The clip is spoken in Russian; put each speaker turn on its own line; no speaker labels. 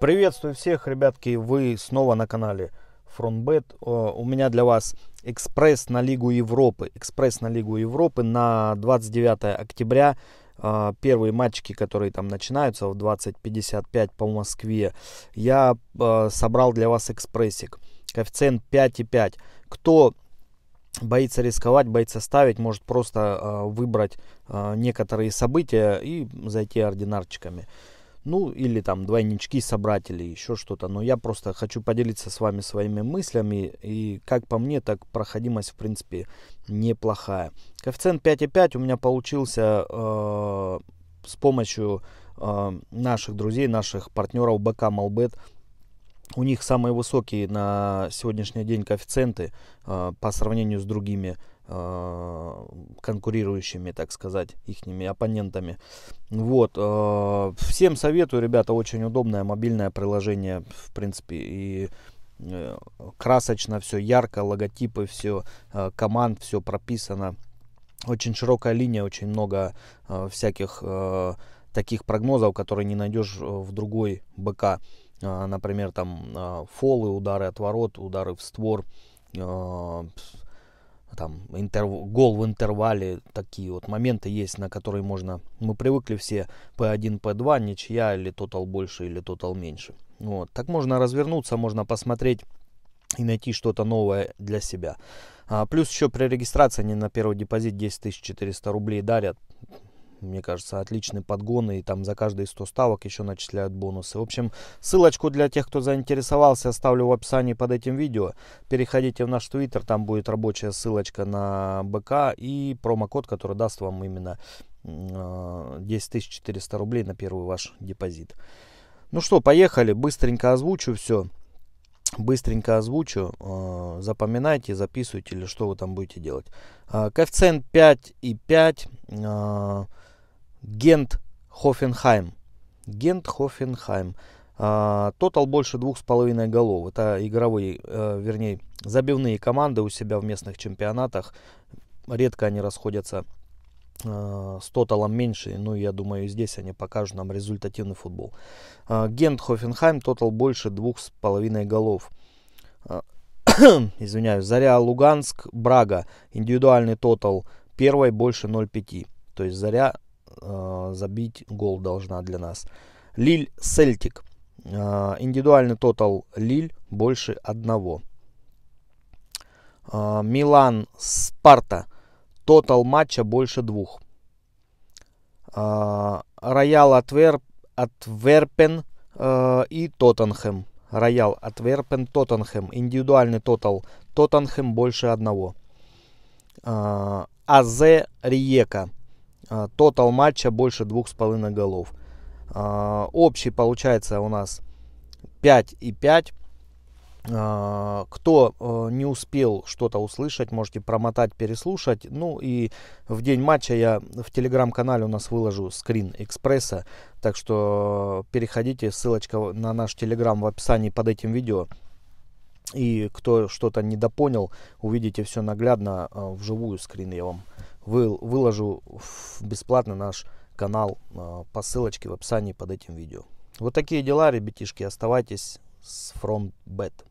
Приветствую всех, ребятки, вы снова на канале FrontBet. У меня для вас экспресс на Лигу Европы. Экспресс на Лигу Европы на 29 октября. А, первые матчики, которые там начинаются в 20.55 по Москве, я а, собрал для вас экспрессик. Коэффициент 5,5. Кто боится рисковать, боится ставить, может просто а, выбрать некоторые события и зайти ординарчиками ну или там двойнички собрать или еще что-то. Но я просто хочу поделиться с вами своими мыслями и как по мне, так проходимость в принципе неплохая. Коэффициент 5,5 у меня получился э, с помощью э, наших друзей, наших партнеров БК Малбет. У них самые высокие на сегодняшний день коэффициенты э, по сравнению с другими Э, конкурирующими, так сказать, ихними оппонентами. Вот. Э, всем советую, ребята, очень удобное мобильное приложение, в принципе, и э, красочно все, ярко, логотипы все, команд все прописано. Очень широкая линия, очень много всяких таких прогнозов, которые не найдешь в другой БК. Например, там фолы, удары от ворот, удары в створ, там интерв... гол в интервале, такие вот моменты есть, на которые можно... Мы привыкли все P1, P2, ничья или тотал больше, или тотал меньше. Вот. Так можно развернуться, можно посмотреть и найти что-то новое для себя. А, плюс еще при регистрации они на первый депозит 10 400 рублей дарят, мне кажется, отличный подгон, и там за каждые 100 ставок еще начисляют бонусы. В общем, ссылочку для тех, кто заинтересовался, оставлю в описании под этим видео. Переходите в наш твиттер, там будет рабочая ссылочка на БК и промокод, который даст вам именно 10 400 э, рублей на первый ваш депозит. Ну что, поехали, быстренько озвучу все. Быстренько озвучу, э, запоминайте, записывайте или что вы там будете делать. Э, коэффициент 5 и 5 Гент Хофенхайм. Гент Хофенхайм. А, тотал больше двух с половиной голов. Это игровые, э, вернее, забивные команды у себя в местных чемпионатах. Редко они расходятся э, с тоталом меньше. Ну, я думаю, здесь они покажут нам результативный футбол. А, Гент Хофенхайм, тотал больше двух с половиной голов. А, извиняюсь, Заря Луганск, Брага, индивидуальный тотал первой больше 0,5. То есть Заря э, забить гол должна для нас. Лиль Сельтик. Э, индивидуальный тотал Лиль больше одного. Э, Милан Спарта. Тотал матча больше двух. Э, Роял Атвер, Атверпен э, и Тоттенхэм. Роял Атверпен Тоттенхэм. Индивидуальный тотал Тоттенхэм больше одного. Э, АЗ Риека. А, тотал матча больше 2,5 голов. А, общий получается у нас 5 и 5. А, кто э, не успел что-то услышать, можете промотать, переслушать. Ну и в день матча я в телеграм-канале у нас выложу скрин экспресса. Так что переходите, ссылочка на наш телеграм в описании под этим видео. И кто что-то недопонял, увидите все наглядно вживую скрин я вам выложу бесплатно наш канал а, по ссылочке в описании под этим видео. Вот такие дела, ребятишки. Оставайтесь с FrontBet.